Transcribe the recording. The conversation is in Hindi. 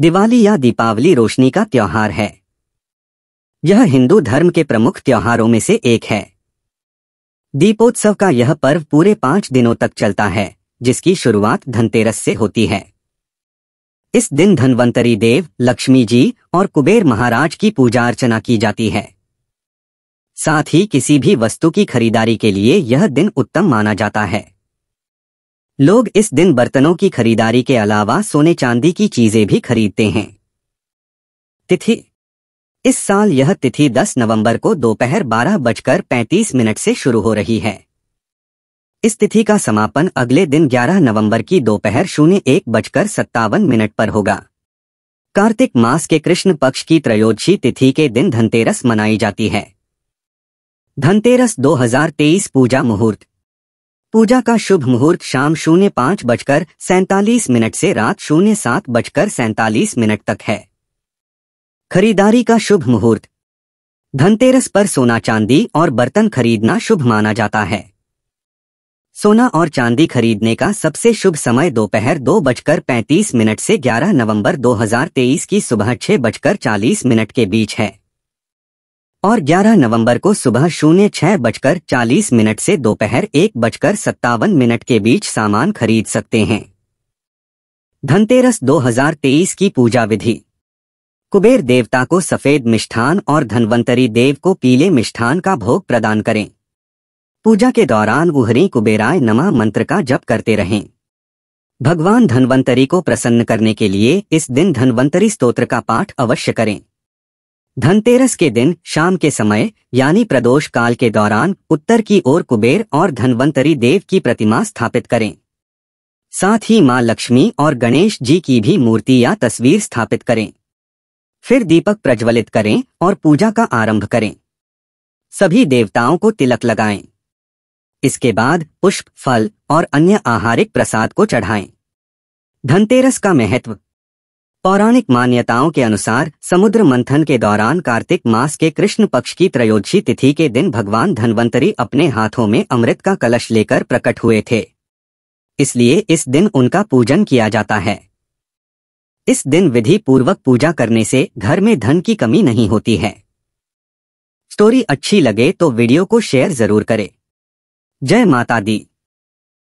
दिवाली या दीपावली रोशनी का त्योहार है यह हिंदू धर्म के प्रमुख त्योहारों में से एक है दीपोत्सव का यह पर्व पूरे पांच दिनों तक चलता है जिसकी शुरुआत धनतेरस से होती है इस दिन धनवंतरी देव लक्ष्मी जी और कुबेर महाराज की पूजा अर्चना की जाती है साथ ही किसी भी वस्तु की खरीदारी के लिए यह दिन उत्तम माना जाता है लोग इस दिन बर्तनों की खरीदारी के अलावा सोने चांदी की चीजें भी खरीदते हैं तिथि इस साल यह तिथि 10 नवंबर को दोपहर बारह बजकर पैंतीस मिनट से शुरू हो रही है इस तिथि का समापन अगले दिन 11 नवंबर की दोपहर शून्य एक बजकर सत्तावन मिनट पर होगा कार्तिक मास के कृष्ण पक्ष की त्रयोदशी तिथि के दिन धनतेरस मनाई जाती है धनतेरस 2023 पूजा मुहूर्त पूजा का शुभ मुहूर्त शाम शून्य पाँच बजकर सैतालीस मिनट से रात शून्य सात बजकर सैतालीस मिनट तक है खरीदारी का शुभ मुहूर्त धनतेरस पर सोना चांदी और बर्तन खरीदना शुभ माना जाता है सोना और चांदी खरीदने का सबसे शुभ समय दोपहर दो, बजकर पैंतीस मिनट से ग्यारह नवंबर तेईस की सुबह छह बजकर चालीस मिनट के बीच है और 11 नवंबर को सुबह शून्य छह बजकर चालीस मिनट से दोपहर एक बजकर सत्तावन मिनट के बीच सामान खरीद सकते हैं धनतेरस 2023 की पूजा विधि कुबेर देवता को सफेद मिष्ठान और धनवंतरी देव को पीले मिष्ठान का भोग प्रदान करें पूजा के दौरान उहरी कुबेराय नमा मंत्र का जप करते रहें भगवान धनवंतरी को प्रसन्न करने के लिए इस दिन धनवंतरी स्तोत्र का पाठ अवश्य करें धनतेरस के दिन शाम के समय यानी प्रदोष काल के दौरान उत्तर की ओर कुबेर और धनवंतरी देव की प्रतिमा स्थापित करें साथ ही मां लक्ष्मी और गणेश जी की भी मूर्ति या तस्वीर स्थापित करें फिर दीपक प्रज्वलित करें और पूजा का आरंभ करें सभी देवताओं को तिलक लगाएं इसके बाद पुष्प फल और अन्य आहारिक प्रसाद को चढ़ाएं धनतेरस का महत्व पौराणिक मान्यताओं के अनुसार समुद्र मंथन के दौरान कार्तिक मास के कृष्ण पक्ष की त्रयोदशी तिथि के दिन भगवान धनवंतरी अपने हाथों में अमृत का कलश लेकर प्रकट हुए थे इसलिए इस दिन उनका पूजन किया जाता है इस दिन विधि पूर्वक पूजा करने से घर में धन की कमी नहीं होती है स्टोरी अच्छी लगे तो वीडियो को शेयर जरूर करें जय माता दी